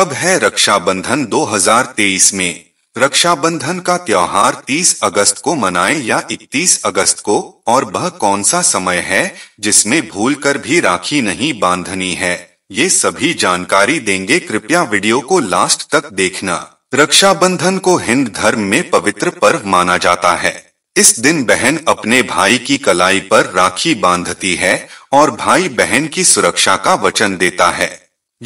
कब है रक्षाबंधन 2023 में रक्षाबंधन का त्योहार 30 अगस्त को मनाएं या 31 अगस्त को और वह कौन सा समय है जिसमें भूल कर भी राखी नहीं बांधनी है ये सभी जानकारी देंगे कृपया वीडियो को लास्ट तक देखना रक्षाबंधन को हिंद धर्म में पवित्र पर्व माना जाता है इस दिन बहन अपने भाई की कलाई पर राखी बांधती है और भाई बहन की सुरक्षा का वचन देता है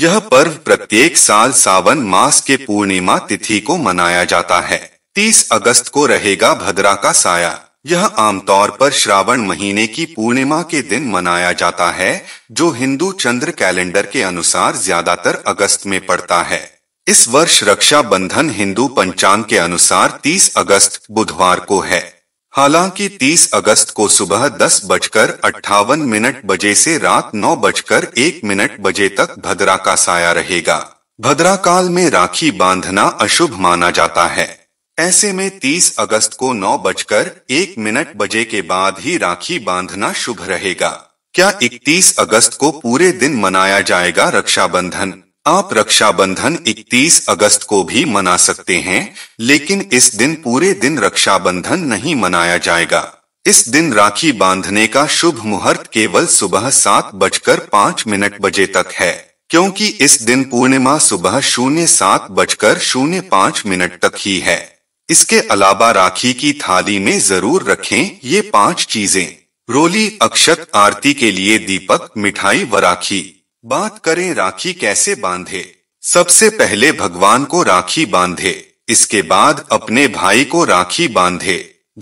यह पर्व प्रत्येक साल सावन मास के पूर्णिमा तिथि को मनाया जाता है 30 अगस्त को रहेगा भद्रा का साया यह आमतौर पर श्रावण महीने की पूर्णिमा के दिन मनाया जाता है जो हिंदू चंद्र कैलेंडर के अनुसार ज्यादातर अगस्त में पड़ता है इस वर्ष रक्षा बंधन हिंदू पंचांग के अनुसार 30 अगस्त बुधवार को है हालांकि 30 अगस्त को सुबह दस बजकर अट्ठावन मिनट बजे से रात नौ बजकर एक मिनट बजे तक भद्रा का साया रहेगा भद्रा काल में राखी बांधना अशुभ माना जाता है ऐसे में 30 अगस्त को नौ बजकर एक मिनट बजे के बाद ही राखी बांधना शुभ रहेगा क्या 31 अगस्त को पूरे दिन मनाया जाएगा रक्षाबंधन आप रक्षाबंधन 31 अगस्त को भी मना सकते हैं लेकिन इस दिन पूरे दिन रक्षाबंधन नहीं मनाया जाएगा इस दिन राखी बांधने का शुभ मुहूर्त केवल सुबह सात बजकर पाँच मिनट बजे तक है क्योंकि इस दिन पूर्णिमा सुबह शून्य सात बजकर शून्य पाँच मिनट तक ही है इसके अलावा राखी की थाली में जरूर रखें ये पांच चीजें रोली अक्षत आरती के लिए दीपक मिठाई व राखी बात करें राखी कैसे बांधे सबसे पहले भगवान को राखी बांधे इसके बाद अपने भाई को राखी बांधे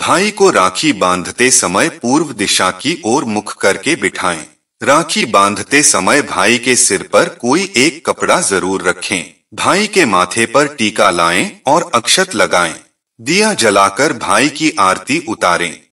भाई को राखी बांधते समय पूर्व दिशा की ओर मुख करके बिठाएं। राखी बांधते समय भाई के सिर पर कोई एक कपड़ा जरूर रखें भाई के माथे पर टीका लाएं और अक्षत लगाएं। दिया जलाकर भाई की आरती उतारें